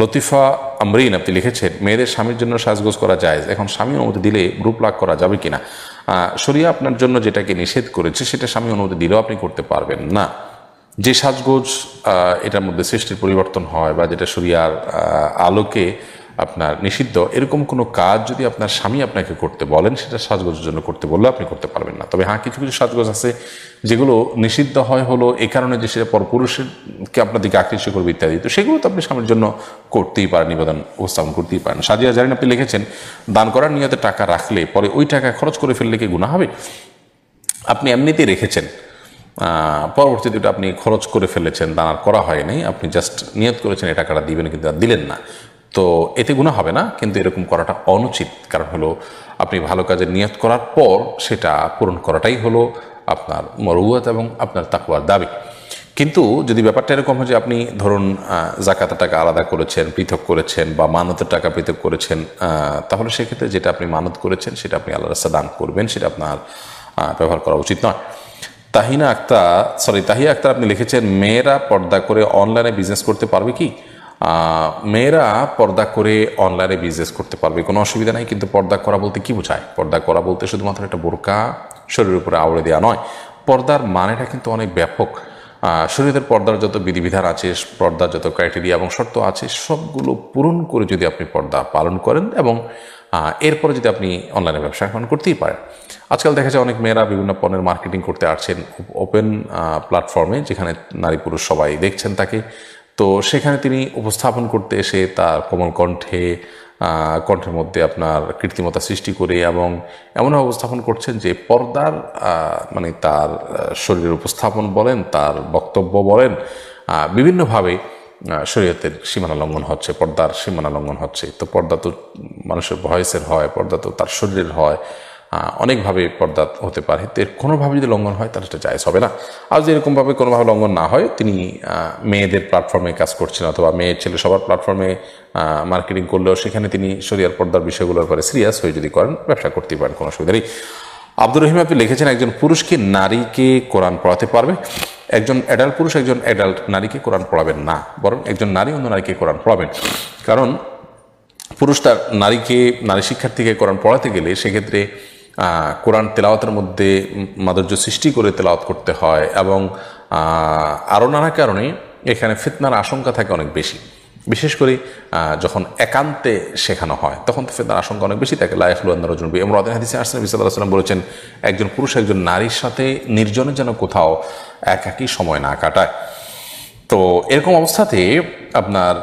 লতিফা আমরিন আপনি লিখেছেন মেয়েদের স্বামীর জন্য সাজগোজ করা যায় এখন স্বামী অনুমতি দিলে গ্রুপ লাগ করা যাবে কিনা সরিয়া আপনার জন্য যেটাকে নিষেধ করেছে সেটা স্বামী অনুমতি দিলেও আপনি করতে পারবেন না যে সাজগোজ এটার মধ্যে সৃষ্টির পরিবর্তন হয় বা যেটা সরিয়ার আলোকে আপনার নিষিদ্ধ এরকম কোনো কাজ যদি আপনার স্বামী আপনাকে করতে বলেন সেটা সাজগোজের জন্য করতে বললে আপনি করতে পারবেন না তবে হ্যাঁ কিছু কিছু সাজগোজ আছে যেগুলো নিষিদ্ধ হয় হলো এ কারণে যে সেটা পরপুরুষকে আপনার দিকে আকৃষ্ট করবে ইত্যাদি তো সেগুলো তো আপনি স্বামীর জন্য করতেই পারেন নিবেদন উপস্থাপন করতেই পারেন সাজিয়া জানেন আপনি লিখেছেন দান করার নিয়তে টাকা রাখলে পরে ওই টাকা খরচ করে ফেললে কি গুণা হবে আপনি এমনিতেই রেখেছেন পরবর্তীতে ওটা আপনি খরচ করে ফেলেছেন দান আর করা হয়নি আপনি জাস্ট নিয়ত করেছেন এই টাকাটা দিবেন কিন্তু আর দিলেন না তো এতে গুণা হবে না কিন্তু এরকম করাটা অনুচিত কারণ হলো আপনি ভালো কাজে নিয়ত করার পর সেটা পূরণ করাটাই হলো আপনার মরুয়াত এবং আপনার তাকুয়ার দাবি কিন্তু যদি ব্যাপারটা এরকম হয় যে আপনি ধরুন জাকাতের টাকা আলাদা করেছেন পৃথক করেছেন বা মানতের টাকা পৃথক করেছেন তাহলে সেক্ষেত্রে যেটা আপনি মানত করেছেন সেটা আপনি আল্লাহ রাস্তা দান করবেন সেটা আপনার ব্যবহার করা উচিত নয় তাহিনা আক্তার সরি তাহিয়া আক্তার আপনি লিখেছেন মেয়েরা পর্দা করে অনলাইনে বিজনেস করতে পারবে কি মেয়েরা পর্দা করে অনলাইনে বিজনেস করতে পারবে কোনো অসুবিধা নাই কিন্তু পর্দা করা বলতে কি বোঝায় পর্দা করা বলতে শুধুমাত্র একটা বোরকা শরীরের উপরে আওড়ে দেওয়া নয় পর্দার মানেটা কিন্তু অনেক ব্যাপক শরীরের পর্দার যত বিধিবিধান আছে পর্দার যত ক্রাইটেরিয়া এবং শর্ত আছে সবগুলো পূরণ করে যদি আপনি পর্দা পালন করেন এবং এরপরে যদি আপনি অনলাইনে ব্যবসা এখন করতেই পারেন আজকাল দেখা যায় অনেক মেয়েরা বিভিন্ন পণ্যের মার্কেটিং করতে আসছেন ওপেন প্ল্যাটফর্মে যেখানে নারী পুরুষ সবাই দেখছেন তাকে তো সেখানে তিনি উপস্থাপন করতে এসে তার কোমল কণ্ঠে কণ্ঠের মধ্যে আপনার কৃত্রিমতা সৃষ্টি করে এবং এমন উপস্থাপন করছেন যে পর্দার মানে তার শরীরের উপস্থাপন বলেন তার বক্তব্য বলেন বিভিন্নভাবে শরীয়তের সীমানা লঙ্ঘন হচ্ছে পর্দার সীমানা লঙ্ঘন হচ্ছে তো পর্দা তো মানুষের ভয়েসের হয় পর্দা তো তার শরীরের হয় অনেকভাবে পর্দা হতে পারে এর কোনোভাবে যদি লঙ্ঘন হয় তাহলে সেটা জায়জ হবে না আর যদি এরকমভাবে কোনোভাবে লঙ্ঘন না হয় তিনি মেয়েদের প্ল্যাটফর্মে কাজ করছেন অথবা মেয়ে ছেলে সবার প্ল্যাটফর্মে মার্কেটিং করলেও সেখানে তিনি শরিয়ার পর্দার বিষয়গুলোর পরে সিরিয়াস হয়ে যদি করেন ব্যবসা করতে পারেন কোনো অসুবিধা নেই আব্দুর রহিম আপনি লিখেছেন একজন পুরুষকে নারীকে কোরআন পড়াতে পারবে একজন অ্যাডাল্ট পুরুষ একজন অ্যাডাল্ট নারীকে কোরআন পড়াবেন না বরং একজন নারী অন্য নারীকে কোরআন পড়াবেন কারণ পুরুষ তার নারীকে নারী শিক্ষার্থীকে কোরআন পড়াতে গেলে সেক্ষেত্রে কোরআন তেলাওয়াতের মধ্যে মাধুর্য সৃষ্টি করে তেলাওয়াত করতে হয় এবং আরও নানা কারণে এখানে ফিতনার আশঙ্কা থাকে অনেক বেশি বিশেষ করে যখন একান্তে শেখানো হয় তখন তো ফেতনার আশঙ্কা অনেক বেশি থাকে লাইফুল্লাহরজনবী এবং রদিন হাদিসে আসলাম ইসাল্লাহ সাল্লাম বলেছেন একজন পুরুষ একজন নারীর সাথে নির্জনে যেন কোথাও একাকি সময় না কাটায় তো এরকম অবস্থাতে আপনার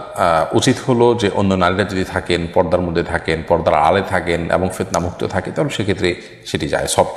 উচিত হলো যে অন্য নারীরা যদি থাকেন পর্দার মধ্যে থাকেন পর্দার আলে থাকেন এবং ফেতনামুক্ত থাকে তাহলে সেক্ষেত্রে সেটি যায় সব